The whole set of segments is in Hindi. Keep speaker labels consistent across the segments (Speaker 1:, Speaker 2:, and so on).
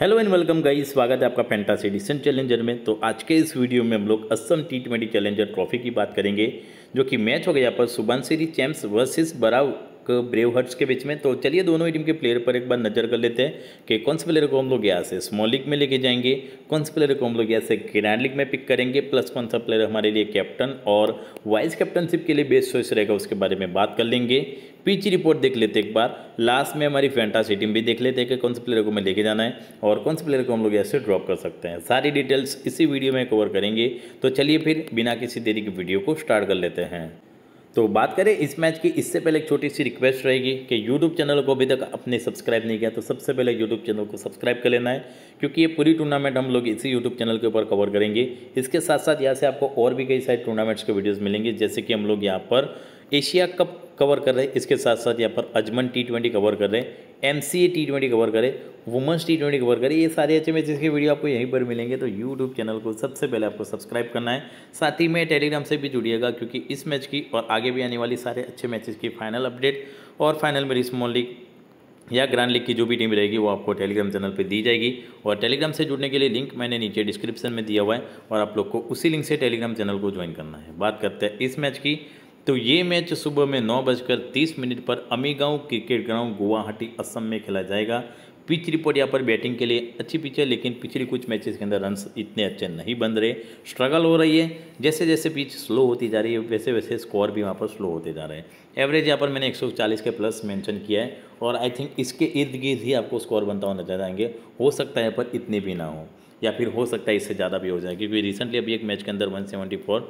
Speaker 1: हेलो एंड वेलकम गाई स्वागत है आपका फैंटासी डिसेंट चैलेंजर में तो आज के इस वीडियो में हम लोग Assam T twenty challenger trophy की बात करेंगे जो कि मैच हो गया पर सुबनसिरी चैम्प्स वर्सेस बराव ब्रेव हर्ट्स के बीच में तो चलिए दोनों ही टीम के प्लेयर पर एक बार नज़र कर लेते हैं कि कौन से प्लेयर को हम लोग यहाँ से स्मॉल लीग में लेके जाएंगे कौन से प्लेयर को हम लोग यहाँ से ग्रैंड लीग में पिक करेंगे प्लस कौन सा प्लेयर हमारे लिए कैप्टन और वाइस कैप्टनशिप के लिए बेस्ट चॉइस रहेगा उसके बारे में बात कर लेंगे पिच रिपोर्ट देख लेते एक बार लास्ट में हमारी फैंटासी टीम भी देख लेते हैं कि कौन से प्लेयर को हमें लेके जाना है और कौन से प्लेयर को हम लोग ऐसे ड्रॉप कर सकते हैं सारी डिटेल्स इसी वीडियो में कवर करेंगे तो चलिए फिर बिना किसी देरी के वीडियो को स्टार्ट कर लेते हैं तो बात करें इस मैच की इससे पहले एक छोटी सी रिक्वेस्ट रहेगी कि यूट्यूब चैनल को अभी तक अपने सब्सक्राइब नहीं किया तो सबसे पहले यूट्यूब चैनल को सब्सक्राइब कर लेना है क्योंकि ये पूरी टूर्नामेंट हम लोग इसी यूट्यूब चैनल के ऊपर कवर करेंगे इसके साथ साथ यहाँ से आपको और भी कई सारे टूर्नामेंट्स के वीडियोज़ मिलेंगे जैसे कि हम लोग यहाँ पर एशिया कप कवर कर रहे हैं इसके साथ साथ यहाँ पर अजमन टी ट्वेंटी कवर कर रहे हैं M C A T twenty cover करें वुमेंस टी ट्वेंटी कवर करें ये सारे अच्छे मैचेस के वीडियो आपको यहीं पर मिलेंगे तो यूट्यूब चैनल को सबसे पहले आपको सब्सक्राइब करना है साथ ही में टेलीग्राम से भी जुड़िएगा क्योंकि इस मैच की और आगे भी आने वाली सारे अच्छे मैचेस की फाइनल अपडेट और फाइनल मेरी स्मॉल लीग या ग्रांड लीग की जो भी टीम रहेगी वो आपको टेलीग्राम चैनल पर दी जाएगी और टेलीग्राम से जुड़ने के लिए लिंक मैंने नीचे डिस्क्रिप्शन में दिया हुआ है और आप लोग को उसी लिंक से टेलीग्राम चैनल को ज्वाइन करना है बात करते हैं इस मैच की तो ये मैच सुबह में नौ बजकर तीस मिनट पर अमीगांव क्रिकेट ग्राउंड गुवाहाटी असम में खेला जाएगा पिच रिपोर्ट यहाँ पर बैटिंग के लिए अच्छी पिच है लेकिन पिछले कुछ मैचेस के अंदर रन इतने अच्छे नहीं बन रहे स्ट्रगल हो रही है जैसे जैसे पिच स्लो होती जा रही है वैसे वैसे स्कोर भी वहाँ पर स्लो होते जा रहे हैं एवरेज यहाँ पर मैंने 140 के प्लस मेंशन किया है और आई थिंक इसके इर्द गिर्द ही आपको स्कोर बनता हुआ नजर आएंगे हो सकता है यहाँ पर इतने भी ना हो या फिर हो सकता है इससे ज़्यादा भी हो जाए क्योंकि रिसेंटली अभी एक मैच के अंदर 174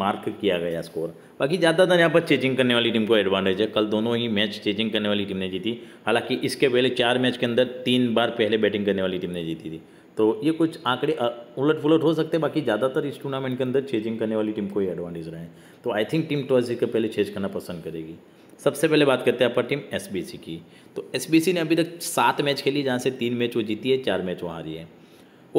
Speaker 1: मार्क किया गया स्कोर बाकी ज़्यादातर यहाँ पर चेजिंग करने वाली टीम को एडवांटेज है कल दोनों ही मैच चेजिंग करने वाली टीम ने जीती हालांकि इसके पहले चार मैच के अंदर तीन बार पहले बैटिंग करने वाली टीम ने जीती थी तो ये कुछ आंकड़े उलट पुलट हो सकते हैं बाकी ज़्यादातर इस टूर्नामेंट के अंदर चेजिंग करने वाली टीम को ही एडवांटेज रहे तो आई थिंक टीम टॉस जीत के पहले चेज करना पसंद करेगी सबसे पहले बात करते हैं अपर टीम एस की तो एस ने अभी तक सात मैच खेली जहाँ से तीन मैच वो जीती है चार मैच वो हारी है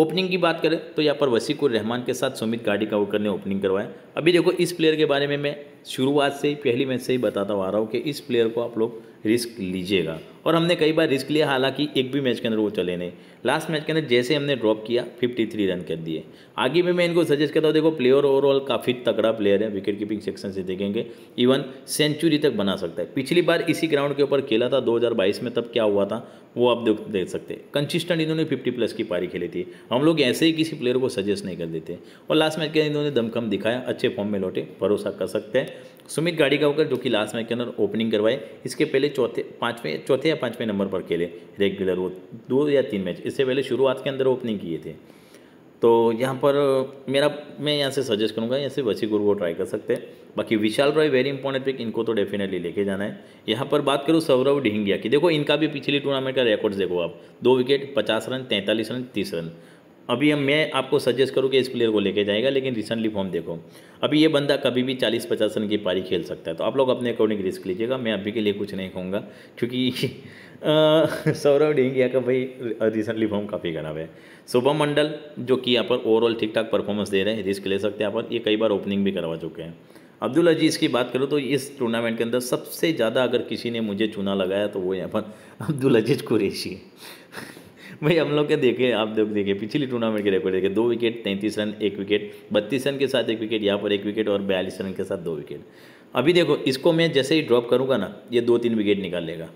Speaker 1: ओपनिंग की बात करें तो यहाँ पर वसीकुर रहमान के साथ सुमित गाड़ी का आउटकर ने ओपनिंग करवाया अभी देखो इस प्लेयर के बारे में मैं शुरुआत से ही पहली मैच से ही बताता हुआ रहा हूँ कि इस प्लेयर को आप लोग रिस्क लीजिएगा और हमने कई बार रिस्क लिया हालांकि एक भी मैच के अंदर वो चले नहीं लास्ट मैच के अंदर जैसे हमने ड्रॉप किया 53 रन कर दिए आगे भी मैं इनको सजेस्ट करता हूँ देखो प्लेयर ओवरऑल काफ़ी तगड़ा प्लेयर है विकेट कीपिंग सेक्शन से देखेंगे इवन सेंचुरी तक बना सकता है पिछली बार इसी ग्राउंड के ऊपर खेला था दो में तब क्या हुआ था वो आप देख देख सकते हैं कंसिस्टेंट इन्होंने फिफ्टी प्लस की पारी खेली थी हम लोग ऐसे ही किसी प्लेयर को सजेस्ट नहीं कर देते और लास्ट मैच के अंदर इन्होंने दमखम दिखाया अच्छे फॉर्म में लौटे भरोसा कर सकते हैं सुमित गाड़ी का होकर जो कि लास्ट मैच के अंदर ओपनिंग करवाए इसके पहले चौथे पाँचवें चौथे या पाँचवें नंबर पर खेले रेगुलर वो दो या तीन मैच इससे पहले शुरुआत के अंदर ओपनिंग किए थे तो यहाँ पर मेरा मैं यहाँ से सजेस्ट करूँगा यहाँ से वसी गुरु को ट्राई कर सकते हैं बाकी Vishal Roy very important pick इनको तो डेफिनेटली लेके जाना है यहाँ पर बात करूँ सौरव ढिंगिया की देखो इनका भी पिछली टूर्नामेंट का रिकॉर्ड देखो आप दो विकेट पचास रन तैंतालीस रन तीस रन अभी हम मैं आपको सजेस्ट करूँ कि इस प्लेयर को लेके जाएगा लेकिन रिसेंटली फॉर्म देखो अभी ये बंदा कभी भी चालीस पचास रन की पारी खेल सकता है तो आप लोग अपने अकॉर्डिंग रिस्क लीजिएगा मैं अभी के लिए कुछ नहीं कहूँगा क्योंकि सौरव डेंगिया का भाई रिसेंटली फॉर्म काफ़ी खराब है शुभम मंडल जो कि यहाँ पर ओवरऑल ठीक ठाक परफॉर्मेंस दे रहे हैं रिस्क ले सकते हैं यहाँ पर ये कई बार ओपनिंग भी करवा चुके हैं अब्दुल अजीज़ की बात करूँ तो इस टूर्नामेंट के अंदर सबसे ज़्यादा अगर किसी ने मुझे चुना लगाया तो वो यहाँ पर अब्दुल अजीज़ कुरेशी भाई हम लोग के देखे आप लोग देखिए पिछली टूर्नामेंट के रिकॉर्ड देखें दो विकेट तैंतीस रन एक विकेट बत्तीस रन के साथ एक विकेट यहाँ पर एक विकेट और बयालीस रन के साथ दो विकेट अभी देखो इसको मैं जैसे ही ड्रॉप करूँगा ना ये दो तीन विकेट निकाल लेगा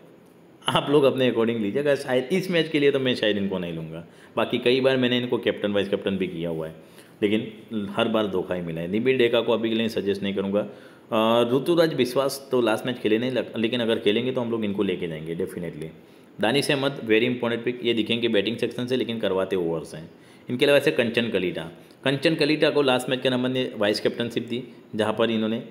Speaker 1: आप लोग अपने अकॉर्डिंग लीजिएगा शायद इस मैच के लिए तो मैं शायद इनको नहीं लूँगा बाकी कई बार मैंने इनको कैप्टन वाइस कैप्टन भी किया हुआ है लेकिन हर बार धोखा ही मिला है निबिड़ डेका को अभी के लिए सजेस्ट नहीं करूँगा ऋतुराज विश्वास तो लास्ट मैच खेले नहीं लेकिन अगर खेलेंगे तो हम लोग इनको लेके जाएंगे definitely Danish Ahmed very important pick ये दिखेंगे बैटिंग सेक्शन से लेकिन करवाते ओवर्स हैं इनके अलावा ऐसे कंचन कलीटा कंचन कलीटा को लास्ट मैच के नंबर ने वाइस कैप्टनशिप दी जहाँ पर इन्होंने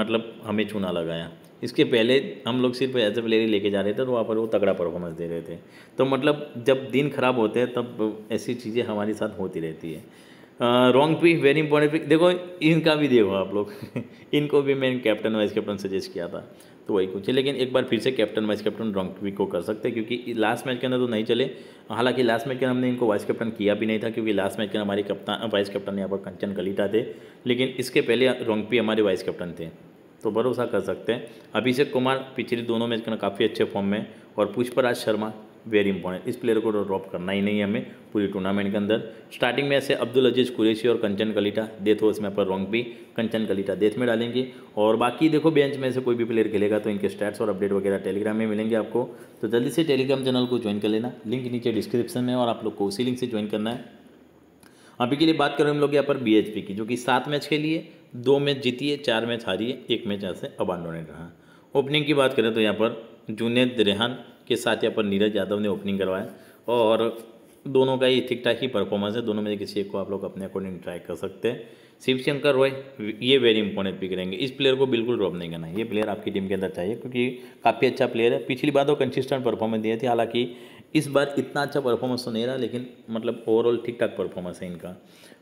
Speaker 1: मतलब हमें चूना लगाया इसके पहले हम लोग सिर्फ एज ए प्लेयर ही लेके जा रहे थे तो वहाँ पर वो तगड़ा परफॉर्मेंस दे रहे थे तो मतलब जब दिन खराब होते हैं तब ऐसी चीज़ें हमारे साथ होती रहती है wrong pick very important pick देखो इनका भी देखो आप लोग इनको भी मैंने कैप्टन वाइस कैप्टन सजेस्ट किया था तो वही कुछ है लेकिन एक बार फिर से कैप्टन वाइस कैप्टन ड्रॉन्कवी को कर सकते हैं क्योंकि लास्ट मैच के अंदर तो नहीं चले हालांकि लास्ट मैच के अंदर हमने इनको वाइस कैप्टन किया भी नहीं था क्योंकि लास्ट मैच के अंदर हमारे कप्तान वाइस कैप्टन यहाँ पर कंचन कलीटा थे लेकिन इसके पहले रोंगपी हमारे वाइस कैप्टन थे तो भरोसा कर सकते हैं अभिषेक कुमार पिछले दोनों मैच के काफ़ी अच्छे फॉर्म में और पुष्पराज शर्मा वेरी इंपॉर्टेंट इस प्लेयर को तो ड्रॉप करना ही नहीं है हमें पूरी टूर्नामेंट के अंदर स्टार्टिंग में ऐसे अब्दुल अजीज कुरेशी और कंचन कलीटा डेथ हो इसमें पर रॉन्ग भी कंचन कलीटा डेथ में डालेंगे और बाकी देखो बेंच में से कोई भी प्लेयर खेलेगा तो इनके स्टैट्स और अपडेट वगैरह टेलीग्राम में मिलेंगे आपको तो जल्दी से टेलीग्राम चैनल को ज्वाइन कर लेना लिंक नीचे डिस्क्रिप्शन में और आप लोग को उसी लिंक से ज्वाइन करना है अभी के लिए बात करें हम लोग यहाँ पर बी की जो कि सात मैच खेलिए दो मैच जीती है चार मैच हारी है एक मैच यहाँ से रहा ओपनिंग की बात करें तो यहाँ पर जुनेद रेहान के साथ यहाँ पर नीरज यादव ने ओपनिंग करवाया और दोनों का ही ठीक ठाक ही परफॉर्मेंस है दोनों में से किसी एक को आप लोग अपने अकॉर्डिंग ट्राई कर सकते हैं शिवशंकर रॉय ये वेरी इंपॉर्टेंट पिक रहेंगे इस प्लेयर को बिल्कुल ड्रॉप नहीं करना है ये प्लेयर आपकी टीम के अंदर चाहिए क्योंकि काफ़ी अच्छा प्लेयर है पिछली बार तो कंसिस्टेंट परफॉर्मेंस दिए थे हालांकि इस बार इतना अच्छा परफॉर्मेंस तो नहीं रहा लेकिन मतलब ओवरऑल ठीक ठाक परफॉर्मेंस है इनका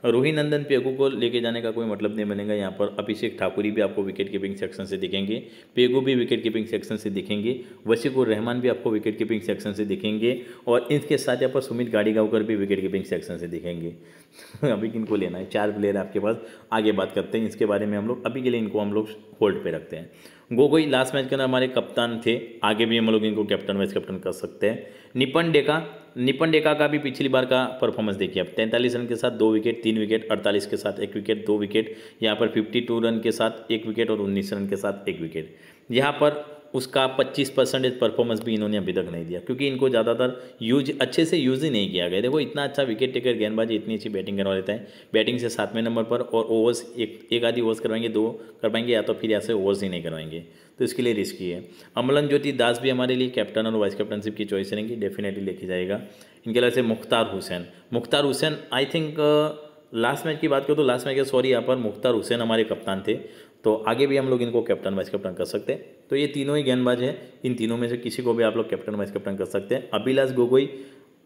Speaker 1: रोहित नंदन पेगू को लेके जाने का कोई मतलब नहीं बनेगा यहाँ पर अभिषेक ठाकुरी भी आपको विकेट कीपिंग सेक्शन से दिखेंगे पेगू भी विकेट कीपिंग सेक्शन से दिखेंगे वसीकुर रहमान भी आपको विकेट कीपिंग सेक्शन से दिखेंगे और इनके साथ यहाँ पर सुमित गाड़ीगांवकर भी विकेट कीपिंग सेक्शन से दिखेंगे अभी इनको लेना है चार प्लेयर आपके पास आगे बात करते हैं इसके बारे में हम लोग अभी के लिए इनको हम लोग होल्ड पर रखते हैं गोगोई लास्ट मैच के अंदर हमारे कप्तान थे आगे भी हम लोग इनको कैप्टन वाइस कैप्टन कर सकते हैं निपन डेका निपन डेका का भी पिछली बार का परफॉर्मेंस देखिए अब तैंतालीस रन के साथ दो विकेट तीन विकेट अड़तालीस के साथ एक विकेट दो विकेट यहाँ पर फिफ्टी टू रन के साथ एक विकेट और उन्नीस रन के साथ एक विकेट यहाँ पर उसका 25 परसेंटेज परफॉर्मेंस भी इन्होंने अभी तक नहीं दिया क्योंकि इनको ज़्यादातर यूज अच्छे से यूज़ ही नहीं किया गया देखो इतना अच्छा विकेट टेकर गेंदबाजी इतनी अच्छी बैटिंग करवा देता है बैटिंग से सातवें नंबर पर और ओवर्स एक एक आधी ओवर्स करवाएंगे दो करवाएंगे या तो फिर ऐसे ओवर्स ही नहीं करवाएंगे तो इसके लिए रिस्की है अमलन ज्योति दास भी हमारे लिए कैप्टन और वाइस कैप्टनशिप की चॉइस रहेंगी डेफिनेटली लेके जाएगा इनके अलावा से Mukhtar Hussain Mukhtar Hussain I think last match की बात करूँ तो लास्ट मैच के सॉरी यहाँ पर मुख्तार हुसैन हमारे कप्तान थे तो आगे भी हम लोग इनको कैप्टन वाइस कैप्टन कर सकते हैं तो ये तीनों ही गेंदबाज हैं इन तीनों में से किसी को भी आप लोग कैप्टन वाइस कैप्टन कर सकते हैं अभिलाष गोगोई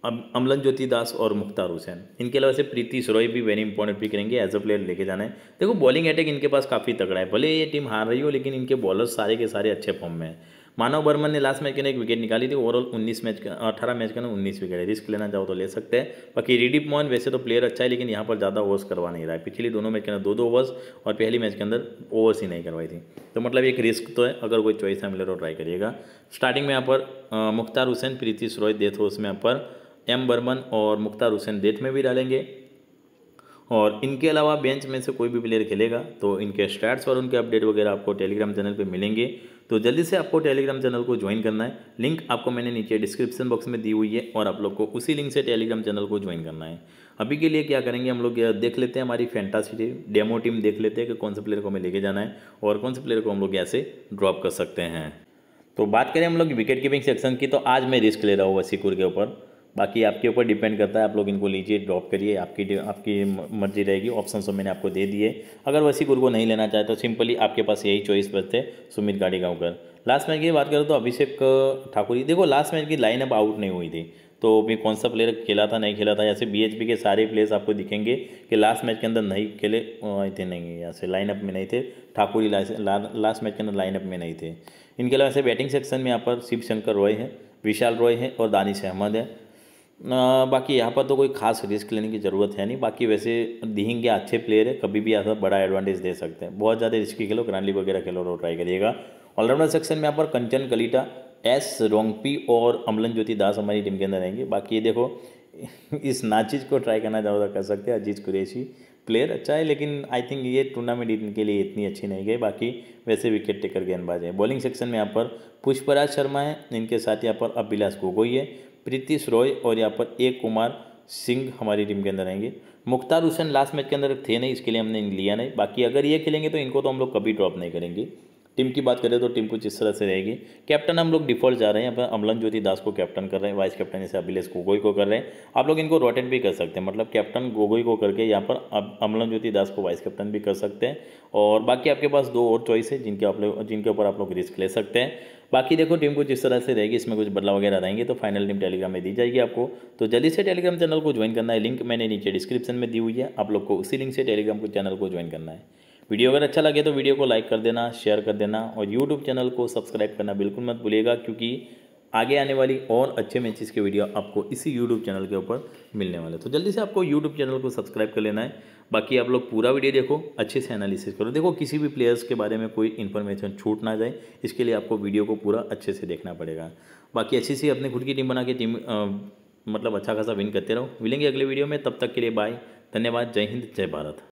Speaker 1: अब अमलन ज्योति दास और मुख्तार हुसैन इनके अलावा से प्रीति सरोई भी वेरी इंपॉर्टेंट पिक रहेंगे एज अ प्लेयर लेके जाना है देखो बॉलिंग अटैक इनके पास काफ़ी तगड़ा है भले ये टीम हार रही हो लेकिन इनके बॉलर सारे के सारे अच्छे फॉर्म में है मानव बर्मन ने लास्ट मैच के ने एक विकेट निकाली थी ओवरऑल उन्नीस मैच अठारह मैच के अंदर उन्नीस विकेट है रिस्क लेना चाहो तो ले सकते हैं बाकी रिडीप मोहन वैसे तो प्लेयर अच्छा है लेकिन यहाँ पर ज़्यादा ओवर्स करवा नहीं रहा है पिछली दोनों मैच के अंदर दो दो ओवर्स और पहली मैच के अंदर ओवर्स ही नहीं करवाई थी तो मतलब एक रिस्क तो है अगर कोई चॉइस है मिले तो ट्राई करिएगा स्टार्टिंग में यहाँ पर मुख्तार हुसैन प्रीति सरोज देथ हो उसमें यहाँ पर एम बर्मन और मुख्तार हुसैन डेथ में भी डालेंगे और इनके अलावा बेंच में से कोई भी प्लेयर खेलेगा तो इनके स्टैट्स और उनके अपडेट वगैरह आपको टेलीग्राम चैनल पे मिलेंगे तो जल्दी से आपको टेलीग्राम चैनल को ज्वाइन करना है लिंक आपको मैंने नीचे डिस्क्रिप्शन बॉक्स में दी हुई है और आप लोग को उसी लिंक से टेलीग्राम चैनल को ज्वाइन करना है अभी के लिए क्या करेंगे हम लोग देख लेते हैं हमारी फैंटासी टीम डेमो टीम देख लेते हैं कि कौन से प्लेयर को हमें लेके जाना है और कौन से प्लेयर को हम लोग ऐसे ड्रॉप कर सकते हैं तो बात करें हम लोग विकेट कीपिंग सेक्शन की तो आज मैं रिस्क ले रहा हूँ वसीकुर के ऊपर बाकी आपके ऊपर डिपेंड करता है आप लोग इनको लीजिए ड्रॉप करिए आपकी आपकी मर्जी रहेगी ऑप्शन सब तो मैंने आपको दे दिए अगर वसी गुरु को नहीं लेना चाहे तो सिंपली आपके पास यही चॉइस बचते सुमित गाड़ी गाँवकर लास्ट मैच की बात करें तो अभिषेक ठाकुर देखो लास्ट मैच की लाइनअप आउट नहीं हुई थी तो भी कौन सा प्लेयर खेला था नहीं खेला था फिर बी के सारे प्लेयर्स आपको दिखेंगे कि लास्ट मैच के अंदर नहीं खेले थे नहीं ऐसे लाइनअप में नहीं थे ठाकुर लास्ट मैच के अंदर लाइनअप में नहीं थे इनके अलावा ऐसे बैटिंग सेक्शन में यहाँ पर शिव शंकर रॉय है विशाल रॉय है और दानिश अहमद है बाकी यहाँ पर तो कोई खास रिस्क लेने की ज़रूरत है नहीं बाकी वैसे दिहिंगे अच्छे प्लेयर है कभी भी ऐसा बड़ा एडवांटेज दे सकते हैं बहुत ज़्यादा रिस्की खेलो ग्रांडली वगैरह खेलो और तो ट्राई करिएगा ऑलराउंडर सेक्शन में यहाँ पर कंचन कलीटा एस रोंगपी और अमलन ज्योति दास हमारी टीम के अंदर रहेंगे बाकी ये देखो इस नाचिज को ट्राई करना ज़्यादा तो कर सकते हैं अजीज कुरेशी प्लेयर अच्छा है लेकिन आई थिंक ये टूर्नामेंट इनके लिए इतनी अच्छी नहीं गई बाकी वैसे विकेट टेकर गेंदबाज है बॉलिंग सेक्शन में यहाँ पर पुष्पराज शर्मा है इनके साथ यहाँ पर अभिलाष गोगोई है प्रीति रॉय और यहाँ पर ए कुमार सिंह हमारी टीम के अंदर आएंगे मुख्तार हुसैन लास्ट मैच के अंदर थे नहीं इसके लिए हमने लिया नहीं बाकी अगर ये खेलेंगे तो इनको तो हम लोग कभी ड्रॉप नहीं करेंगे टीम की बात करें तो टीम कुछ इस तरह से रहेगी कैप्टन हम लोग डिफॉल्ट जा रहे हैं यहाँ पर अमलन ज्योति दास को कैप्टन कर रहे हैं वाइस कैप्टन जैसे अभिलेश गोगोई को कर रहे हैं आप लोग इनको रोटेट भी कर सकते हैं मतलब कैप्टन गोगोई को करके यहाँ पर अब अमलन ज्योति दास को वाइस कैप्टन भी कर सकते हैं और बाकी आपके पास दो और चॉइस है जिनके आप लोग जिनके ऊपर आप लोग रिस्क ले सकते हैं बाकी देखो टीम कुछ इस तरह से रहेगी इसमें कुछ बदलाव वगैरह रहेंगे तो फाइनल टीम टेलीग्राम में दी जाएगी आपको तो जल्दी से टेलीग्राम चैनल को ज्वाइन करना है लिंक मैंने नीचे डिस्क्रिप्शन में दी हुई है आप लोग को उसी लिंक से टेलीग्राम को चैनल को ज्वाइन करना है वीडियो अगर अच्छा लगे तो वीडियो को लाइक कर देना शेयर कर देना और यूट्यूब चैनल को सब्सक्राइब करना बिल्कुल मत भूलिएगा क्योंकि आगे आने वाली और अच्छे मैचेस की वीडियो आपको इसी यूट्यूब चैनल के ऊपर मिलने वाले तो जल्दी से आपको यूट्यूब चैनल को सब्सक्राइब कर लेना है बाकी आप लोग पूरा वीडियो देखो अच्छे से एनालिसिस करो देखो किसी भी प्लेयर्स के बारे में कोई इन्फॉर्मेशन छूट ना जाए इसके लिए आपको वीडियो को पूरा अच्छे से देखना पड़ेगा बाकी अच्छी सी अपनी खुद की टीम बना के टीम मतलब अच्छा खासा विन करते रहो मिलेंगे अगले वीडियो में तब तक के लिए बाय धन्यवाद जय हिंद जय भारत